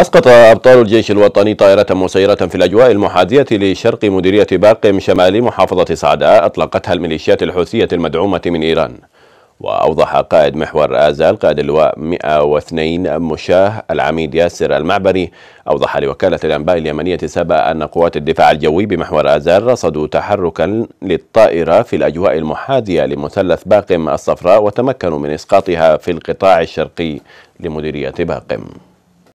أسقط أبطال الجيش الوطني طائرة مسيرة في الأجواء المحاذية لشرق مديرية باقم شمال محافظة صعداء أطلقتها الميليشيات الحوثية المدعومة من إيران وأوضح قائد محور آزال قائد اللواء 102 مشاه العميد ياسر المعبري أوضح لوكالة الأنباء اليمنية سبا أن قوات الدفاع الجوي بمحور آزال رصدوا تحركا للطائرة في الأجواء المحاذية لمثلث باقم الصفراء وتمكنوا من إسقاطها في القطاع الشرقي لمديرية باقم